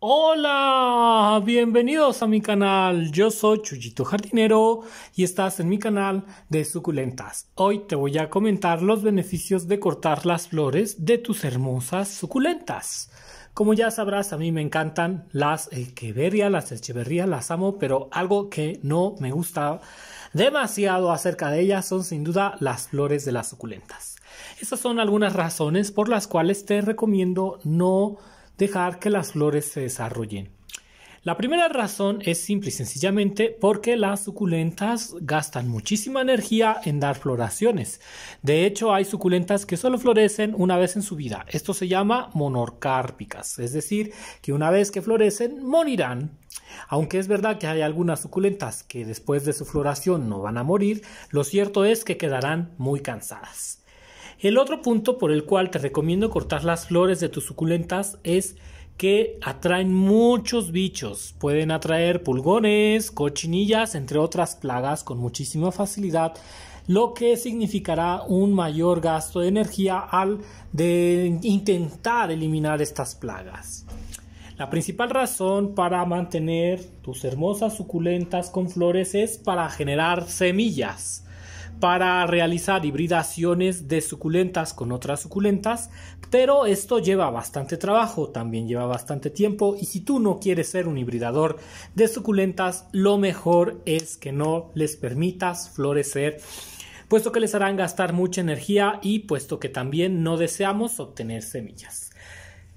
Hola, bienvenidos a mi canal. Yo soy Chuyito Jardinero y estás en mi canal de suculentas. Hoy te voy a comentar los beneficios de cortar las flores de tus hermosas suculentas. Como ya sabrás, a mí me encantan las echeverría, las echeverría, las amo, pero algo que no me gusta demasiado acerca de ellas son sin duda las flores de las suculentas. Esas son algunas razones por las cuales te recomiendo no dejar que las flores se desarrollen. La primera razón es simple y sencillamente porque las suculentas gastan muchísima energía en dar floraciones. De hecho, hay suculentas que solo florecen una vez en su vida. Esto se llama monocárpicas. es decir, que una vez que florecen, morirán. Aunque es verdad que hay algunas suculentas que después de su floración no van a morir, lo cierto es que quedarán muy cansadas. El otro punto por el cual te recomiendo cortar las flores de tus suculentas es que atraen muchos bichos. Pueden atraer pulgones, cochinillas, entre otras plagas con muchísima facilidad, lo que significará un mayor gasto de energía al de intentar eliminar estas plagas. La principal razón para mantener tus hermosas suculentas con flores es para generar semillas para realizar hibridaciones de suculentas con otras suculentas, pero esto lleva bastante trabajo, también lleva bastante tiempo y si tú no quieres ser un hibridador de suculentas, lo mejor es que no les permitas florecer puesto que les harán gastar mucha energía y puesto que también no deseamos obtener semillas.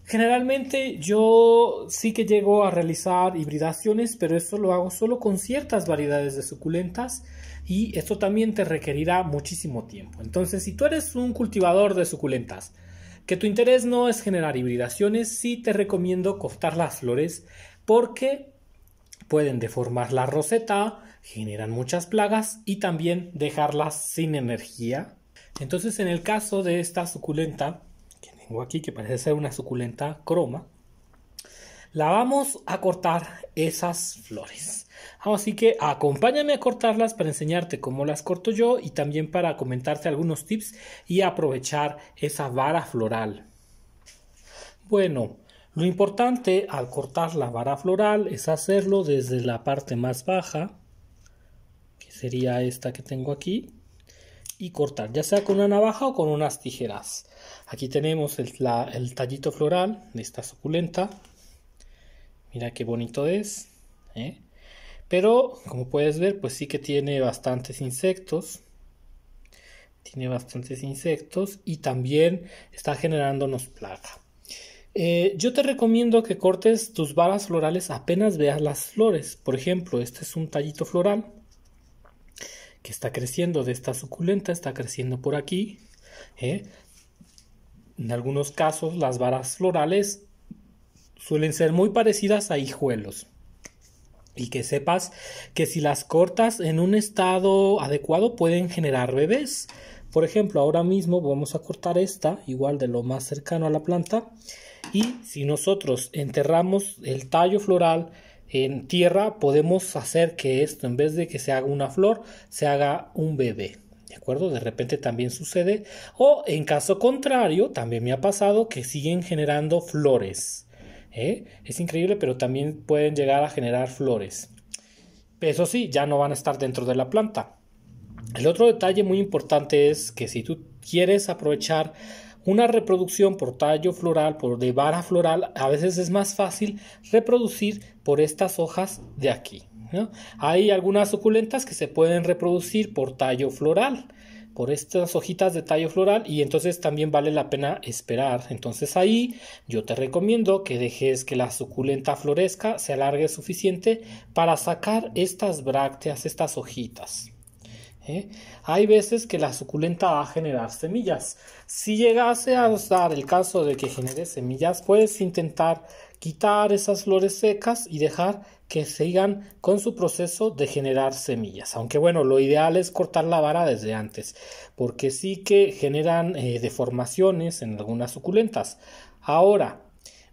Generalmente yo sí que llego a realizar hibridaciones, pero eso lo hago solo con ciertas variedades de suculentas y esto también te requerirá muchísimo tiempo. Entonces, si tú eres un cultivador de suculentas, que tu interés no es generar hibridaciones, sí te recomiendo cortar las flores porque pueden deformar la roseta, generan muchas plagas y también dejarlas sin energía. Entonces, en el caso de esta suculenta, que tengo aquí, que parece ser una suculenta croma, la vamos a cortar esas flores. Así que acompáñame a cortarlas para enseñarte cómo las corto yo y también para comentarte algunos tips y aprovechar esa vara floral. Bueno, lo importante al cortar la vara floral es hacerlo desde la parte más baja, que sería esta que tengo aquí, y cortar, ya sea con una navaja o con unas tijeras. Aquí tenemos el, tallito floral de esta suculenta. Mira qué bonito es. ¿eh? Pero como puedes ver, pues sí que tiene bastantes insectos. Tiene bastantes insectos y también está generándonos plaga. Eh, yo te recomiendo que cortes tus varas florales apenas veas las flores. Por ejemplo, este es un tallito floral que está creciendo de esta suculenta, está creciendo por aquí. ¿eh? En algunos casos las varas florales suelen ser muy parecidas a hijuelos y que sepas que si las cortas en un estado adecuado pueden generar bebés. Por ejemplo, ahora mismo vamos a cortar esta, igual de lo más cercano a la planta, y si nosotros enterramos el tallo floral en tierra, podemos hacer que esto, en vez de que se haga una flor, se haga un bebé. ¿De acuerdo? De repente también sucede. O en caso contrario, también me ha pasado que siguen generando flores. ¿Eh? Es increíble, pero también pueden llegar a generar flores. Eso sí, ya no van a estar dentro de la planta. El otro detalle muy importante es que si tú quieres aprovechar una reproducción por tallo floral, por de vara floral, a veces es más fácil reproducir por estas hojas de aquí. Hay algunas suculentas que se pueden reproducir por tallo floral por estas hojitas de tallo floral y entonces también vale la pena esperar. Entonces ahí yo te recomiendo que dejes que la suculenta florezca, se alargue suficiente para sacar estas brácteas, estas hojitas. ¿eh? Hay veces que la suculenta va a generar semillas. Si llegase a usar el caso de que genere semillas, puedes intentar quitar esas flores secas y dejar que sigan con su proceso de generar semillas. Aunque bueno, lo ideal es cortar la vara desde antes, porque sí que generan eh, deformaciones en algunas suculentas. Ahora,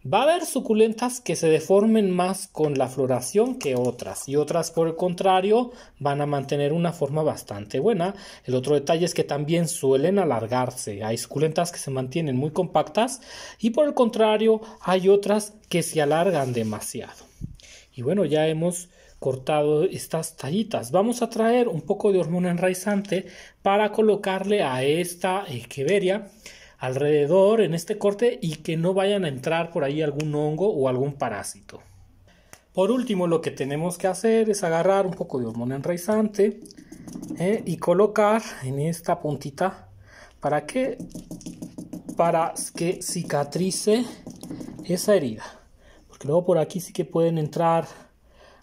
Va a haber suculentas que se deformen más con la floración que otras y otras por el contrario van a mantener una forma bastante buena. El otro detalle es que también suelen alargarse. Hay suculentas que se mantienen muy compactas y por el contrario hay otras que se alargan demasiado. Y bueno, ya hemos cortado estas tallitas. Vamos a traer un poco de hormona enraizante para colocarle a esta echeveria alrededor en este corte y que no vayan a entrar por ahí algún hongo o algún parásito. Por último, lo que tenemos que hacer es agarrar un poco de hormona enraizante eh, y colocar en esta puntita para que para que cicatrice esa herida. Porque luego por aquí sí que pueden entrar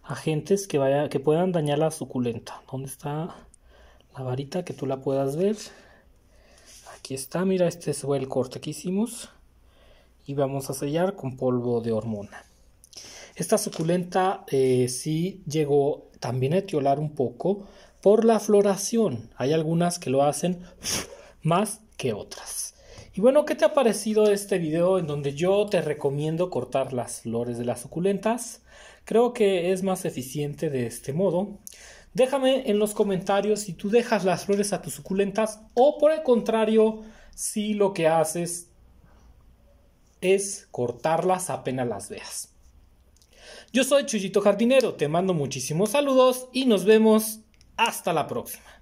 agentes que, vaya, que puedan dañar la suculenta. ¿Dónde está la varita que tú la puedas ver? Aquí está, mira, este fue el corte que hicimos. Y vamos a sellar con polvo de hormona. Esta suculenta eh, sí llegó también a etiolar un poco por la floración. Hay algunas que lo hacen más que otras. Y bueno, ¿qué te ha parecido este video en donde yo te recomiendo cortar las flores de las suculentas? Creo que es más eficiente de este modo. Déjame en los comentarios si tú dejas las flores a tus suculentas o por el contrario, si lo que haces es cortarlas apenas las veas. Yo soy Chuyito Jardinero, te mando muchísimos saludos y nos vemos hasta la próxima.